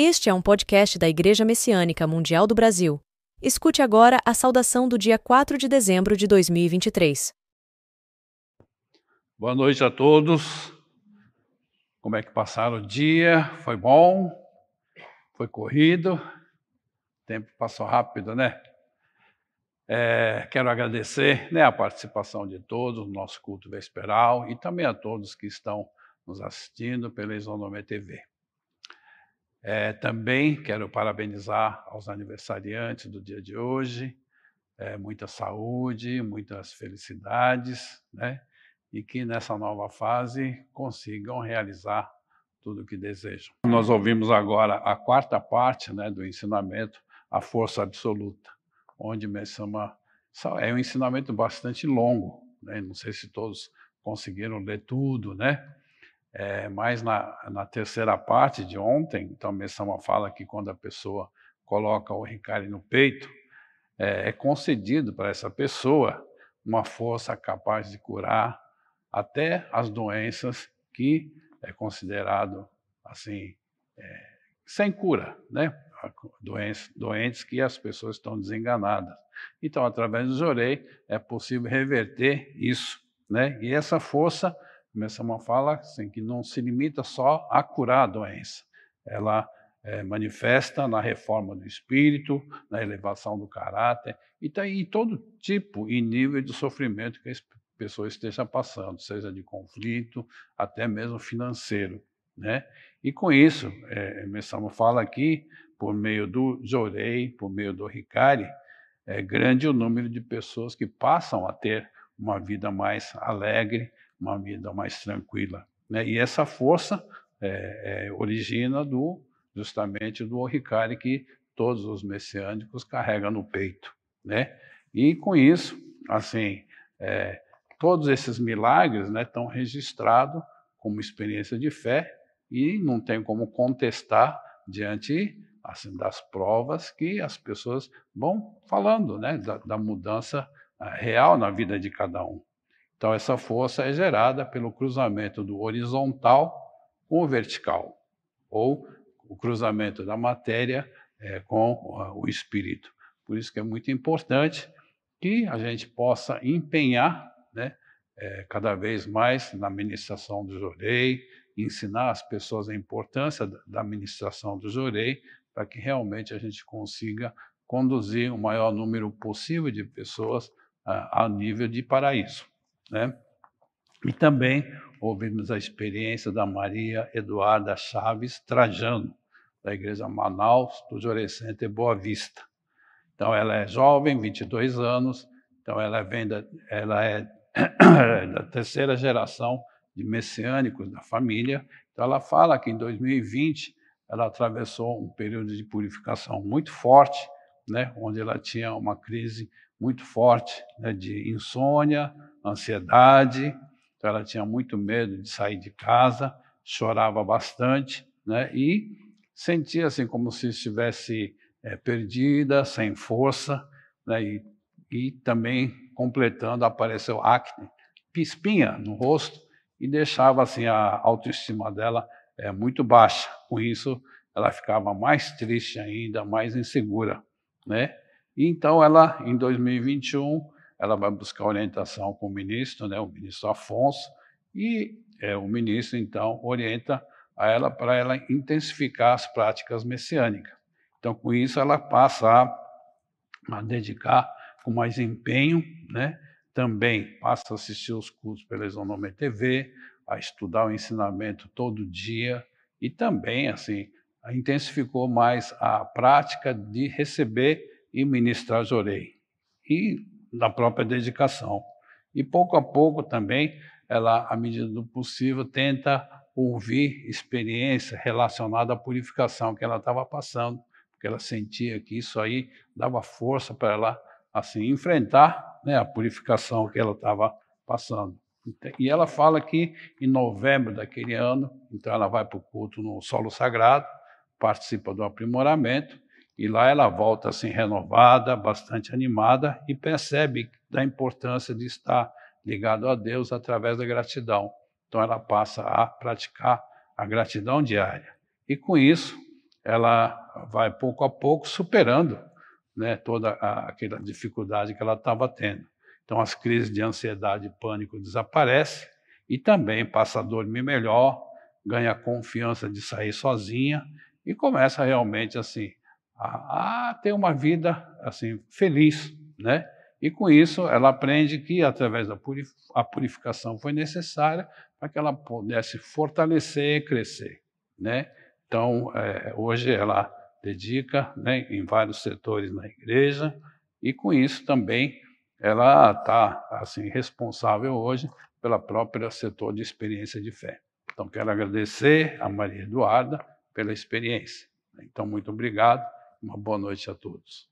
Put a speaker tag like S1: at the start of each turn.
S1: Este é um podcast da Igreja Messiânica Mundial do Brasil. Escute agora a saudação do dia 4 de dezembro de 2023. Boa noite a todos. Como é que passaram o dia? Foi bom? Foi corrido? O tempo passou rápido, né? É, quero agradecer né, a participação de todos no nosso culto vesperal e também a todos que estão nos assistindo pela Isonomé TV. É, também quero parabenizar aos aniversariantes do dia de hoje, é, muita saúde, muitas felicidades, né? e que nessa nova fase consigam realizar tudo o que desejam. Nós ouvimos agora a quarta parte né, do ensinamento, a força absoluta, onde Messama é um ensinamento bastante longo, né? não sei se todos conseguiram ler tudo, né? É, mas na, na, terceira parte de ontem, então Messama fala que quando a pessoa coloca o Ricari no peito, é, é concedido para essa pessoa uma força capaz de curar até as doenças que é considerado assim é, sem cura, né? Doentes, doentes que as pessoas estão desenganadas. Então, através do Jorei é possível reverter isso, né? E essa força Começa uma fala assim, que não se limita só a curar a doença. Ela é, manifesta na reforma do espírito, na elevação do caráter e tá em todo tipo e nível de sofrimento que a pessoa esteja passando, seja de conflito, até mesmo financeiro. Né? E com isso, é, eh, fala aqui, por meio do Jorei, por meio do Ricari, é grande o número de pessoas que passam a ter uma vida mais alegre, uma vida mais tranquila. Né? E essa força é, é, origina do justamente do Oricari que todos os messiânicos carregam no peito, né? E com isso, assim, é, todos esses milagres, né, estão registrados como experiência de fé e não tem como contestar diante assim das provas que as pessoas vão falando, né, da, da mudança ah, real na vida de cada um. Então, essa força é gerada pelo cruzamento do horizontal com o vertical, ou o cruzamento da matéria é, com ah, o espírito. Por isso que é muito importante que a gente possa empenhar né, é, cada vez mais na ministração do Jorei, ensinar as pessoas a importância da ministração do Jorei, para que realmente a gente consiga conduzir o maior número possível de pessoas a, ah, a nível de paraíso. Né? E também ouvimos a experiência da Maria Eduarda Chaves Trajano, da Igreja Manaus, do Jorecente Boa Vista. Então, ela é jovem, 22 anos, então ela é vem da, ela é, é da terceira geração de messiânicos da família. Então, ela fala que em 2020 ela atravessou um período de purificação muito forte, né, onde ela tinha uma crise muito forte né, de insônia, ansiedade, então ela tinha muito medo de sair de casa, chorava bastante, né? E sentia assim como se estivesse é, perdida, sem força, né? E, e também completando apareceu acne, espinha no rosto e deixava assim a autoestima dela é, muito baixa. Com isso, ela ficava mais triste ainda, mais insegura, né? E então ela, em 2021, ela vai buscar orientação com o ministro, né, o ministro Afonso, e é, o ministro, então, orienta a ela para ela intensificar as práticas messiânicas. Então, com isso, ela passa a, a dedicar com mais empenho, né? também passa a assistir os cursos pela Isonomia TV, a estudar o ensinamento todo dia e também, assim, intensificou mais a prática de receber e ministrar jorei. E da própria dedicação. E pouco a pouco também, ela, à medida do possível, tenta ouvir experiência relacionada à purificação que ela estava passando, porque ela sentia que isso aí dava força para ela assim enfrentar né, a purificação que ela estava passando. E ela fala que em novembro daquele ano, então ela vai para o culto no solo sagrado, participa do aprimoramento e lá ela volta assim renovada, bastante animada e percebe da importância de estar ligado a Deus através da gratidão. Então ela passa a praticar a gratidão diária. E com isso, ela vai pouco a pouco superando né, toda a, aquela dificuldade que ela estava tendo. Então as crises de ansiedade e pânico desaparecem e também passa a dormir melhor, ganha a confiança de sair sozinha e começa realmente assim a, a ter uma vida assim feliz, né? E com isso ela aprende que através da purif a purificação foi necessária para que ela pudesse fortalecer e crescer, né? Então é, hoje ela dedica né, em vários setores na igreja e com isso também ela está assim responsável hoje pela própria setor de experiência de fé. Então quero agradecer a Maria Eduarda pela experiência. Então muito obrigado. Uma boa noite a todos.